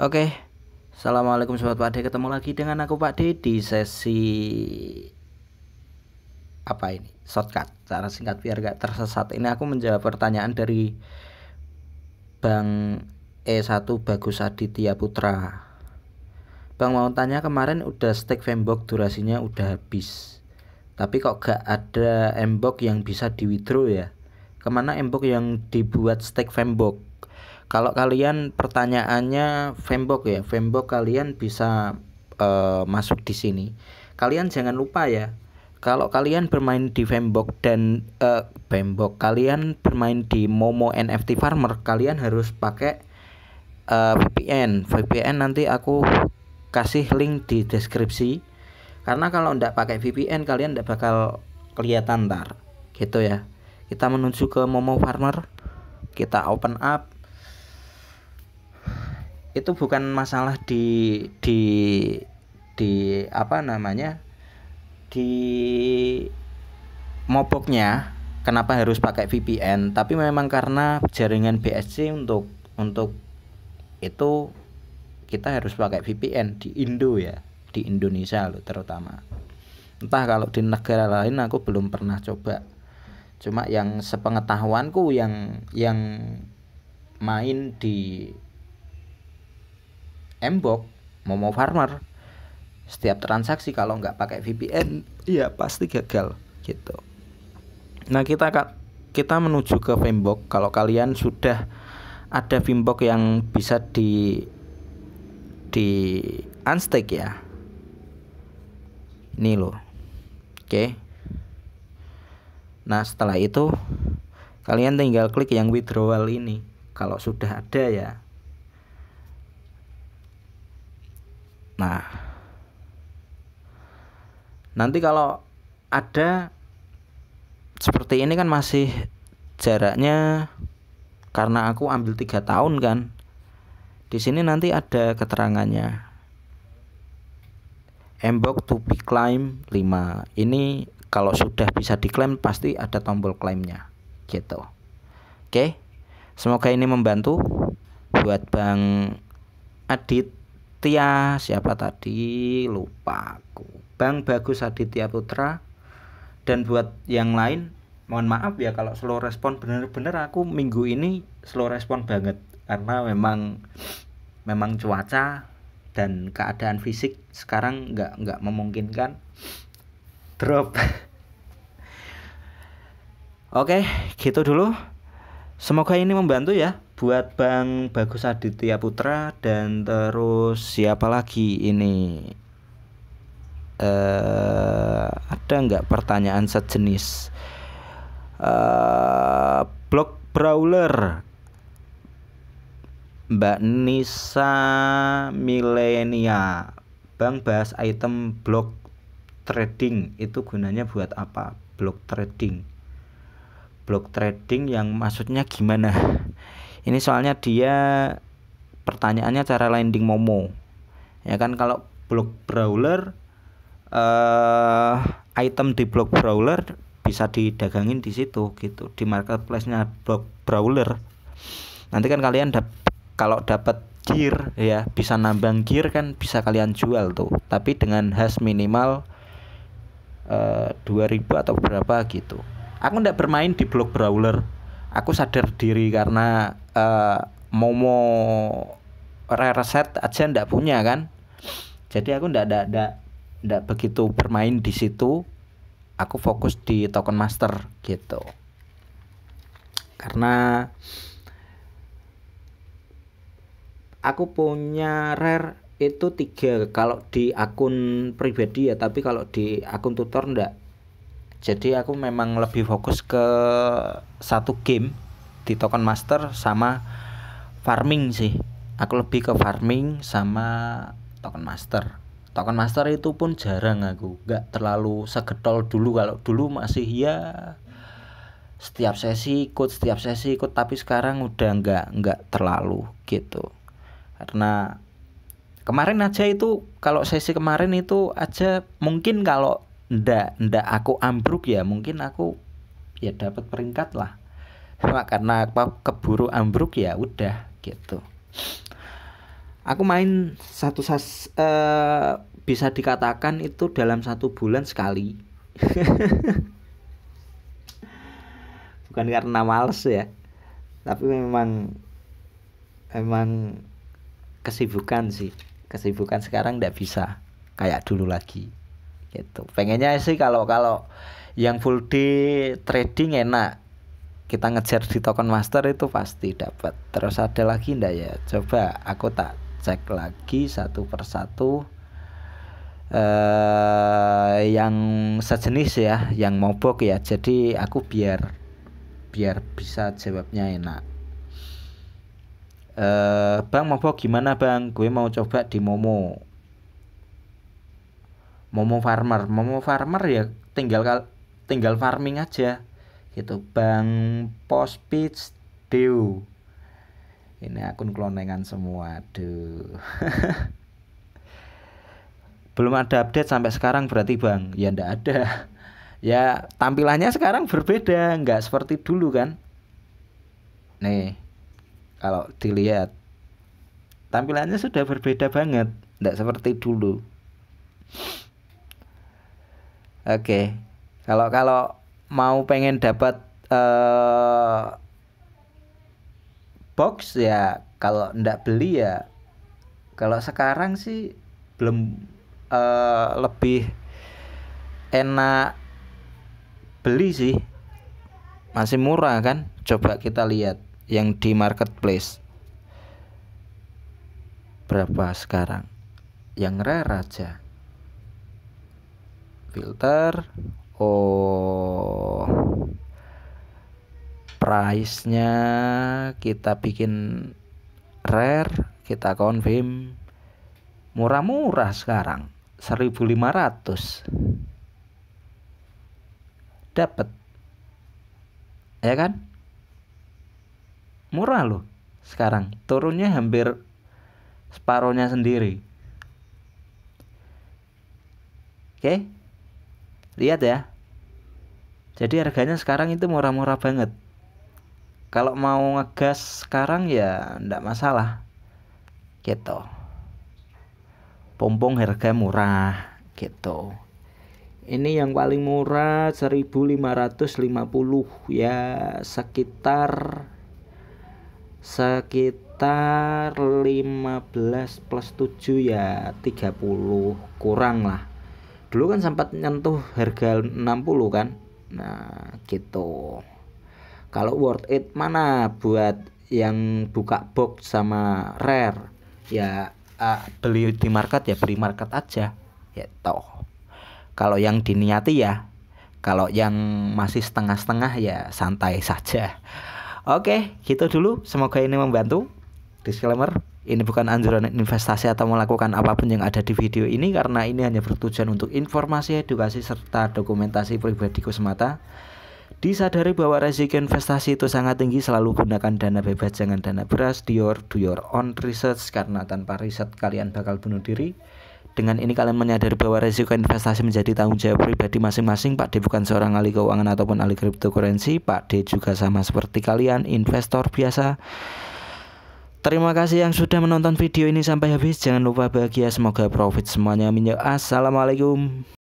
Oke, Assalamualaikum Sobat Pak D Ketemu lagi dengan aku Pak D di sesi Apa ini? Shortcut Cara singkat biar gak tersesat Ini aku menjawab pertanyaan dari Bang E1 Bagus Aditya Putra Bang mau tanya kemarin udah stake fembok durasinya udah habis tapi kok gak ada embok yang bisa di withdraw ya kemana embok yang dibuat stake fembok kalau kalian pertanyaannya Fembok ya, Fembok kalian bisa uh, masuk di sini. Kalian jangan lupa ya, kalau kalian bermain di Fembok dan uh, Fembok, kalian bermain di Momo NFT Farmer, kalian harus pakai uh, eh, VPN. VPN nanti aku kasih link di deskripsi. Karena kalau tidak pakai VPN kalian tidak bakal kelihatan ntar, gitu ya. Kita menuju ke Momo Farmer, kita open up itu bukan masalah di di di apa namanya di moboknya kenapa harus pakai VPN tapi memang karena jaringan BSC untuk untuk itu kita harus pakai VPN di Indo ya di Indonesia loh terutama entah kalau di negara lain aku belum pernah coba cuma yang sepengetahuanku yang yang main di Mbok, Momo Farmer, setiap transaksi kalau nggak pakai VPN, ya pasti gagal gitu. Nah kita kita menuju ke Vimbok. Kalau kalian sudah ada Vimbok yang bisa di di unstake ya. Ini loh. Oke. Nah setelah itu kalian tinggal klik yang withdrawal ini. Kalau sudah ada ya Nah, nanti kalau ada seperti ini kan masih jaraknya karena aku ambil tiga tahun kan. Di sini nanti ada keterangannya. Embok to be claim 5. Ini kalau sudah bisa diklaim pasti ada tombol klaimnya gitu. Oke. Semoga ini membantu buat Bang Adit Tia siapa tadi lupa aku Bang Bagus Aditya Putra dan buat yang lain mohon maaf ya kalau slow respon bener-bener aku minggu ini slow respon banget karena memang memang cuaca dan keadaan fisik sekarang nggak nggak memungkinkan drop oke okay, gitu dulu Semoga ini membantu ya buat Bang Bagus Aditya Putra dan terus siapa lagi ini? Uh, ada nggak pertanyaan sejenis? Uh, eh, blog brawler Mbak Nisa Milenia Bang bahas item blog trading itu gunanya buat apa? Blog trading block trading yang maksudnya gimana ini soalnya dia pertanyaannya cara landing Momo ya kan kalau block brawler eh, item di block brawler bisa didagangin di situ gitu di marketplace-nya block brawler nanti kan kalian dap kalau dapat gear ya bisa nambang gear kan bisa kalian jual tuh tapi dengan has minimal uh, eh, 2000 atau berapa gitu aku ndak bermain di blog brawler aku sadar diri karena uh, momo rare set aja ndak punya kan jadi aku ndak ndak ndak ndak begitu bermain di situ aku fokus di token master gitu karena aku punya rare itu tiga kalau di akun pribadi ya tapi kalau di akun tutor ndak jadi aku memang lebih fokus ke satu game di token master sama farming sih aku lebih ke farming sama token master token master itu pun jarang aku nggak terlalu segetol dulu kalau dulu masih ya setiap sesi ikut setiap sesi ikut tapi sekarang udah nggak nggak terlalu gitu karena kemarin aja itu kalau sesi kemarin itu aja mungkin kalau ndak ndak aku ambruk ya mungkin aku ya dapat peringkat lah cuma karena apa keburu ambruk ya udah gitu aku main satu sas uh, bisa dikatakan itu dalam satu bulan sekali bukan karena males ya tapi memang memang kesibukan sih kesibukan sekarang ndak bisa kayak dulu lagi gitu pengennya sih kalau kalau yang full day trading enak kita ngejar di token master itu pasti dapat terus ada lagi ndak ya coba aku tak cek lagi satu persatu eh yang sejenis ya yang mobok ya jadi aku biar biar bisa jawabnya enak eh bang mobok gimana bang gue mau coba di momo Momo Farmer. Momo Farmer ya tinggal tinggal farming aja gitu. Bang Post Pitch Dew, Ini akun klonengan semua. Aduh. Belum ada update sampai sekarang berarti Bang. Ya ndak ada. Ya tampilannya sekarang berbeda, nggak seperti dulu kan. Nih. Kalau dilihat tampilannya sudah berbeda banget, nggak seperti dulu. Oke. Okay. Kalau kalau mau pengen dapat uh, box ya kalau ndak beli ya kalau sekarang sih belum uh, lebih enak beli sih masih murah kan coba kita lihat yang di marketplace berapa sekarang yang rare aja filter oh price nya kita bikin rare kita confirm murah-murah sekarang 1500 dapat ya kan murah loh sekarang turunnya hampir separohnya sendiri oke okay? lihat ya jadi harganya sekarang itu murah-murah banget kalau mau ngegas sekarang ya ndak masalah gitu pompong harga murah gitu ini yang paling murah 1550 ya sekitar sekitar 15 plus 7 ya 30 kurang lah dulu kan sempat nyentuh harga 60 kan nah gitu kalau worth it mana buat yang buka box sama rare ya uh, beli di market ya beli market aja ya toh kalau yang diniati ya kalau yang masih setengah-setengah ya santai saja oke gitu dulu semoga ini membantu disclaimer ini bukan anjuran investasi atau melakukan apapun yang ada di video ini karena ini hanya bertujuan untuk informasi, edukasi, serta dokumentasi pribadiku semata. Disadari bahwa resiko investasi itu sangat tinggi, selalu gunakan dana bebas, jangan dana beras, dior, do your own research, karena tanpa riset kalian bakal bunuh diri. Dengan ini kalian menyadari bahwa resiko investasi menjadi tanggung jawab pribadi masing-masing. Pak D bukan seorang ahli keuangan ataupun ahli cryptocurrency. Pak D juga sama seperti kalian, investor biasa. Terima kasih yang sudah menonton video ini sampai habis. Jangan lupa bahagia, semoga profit semuanya. Minyak. Assalamualaikum.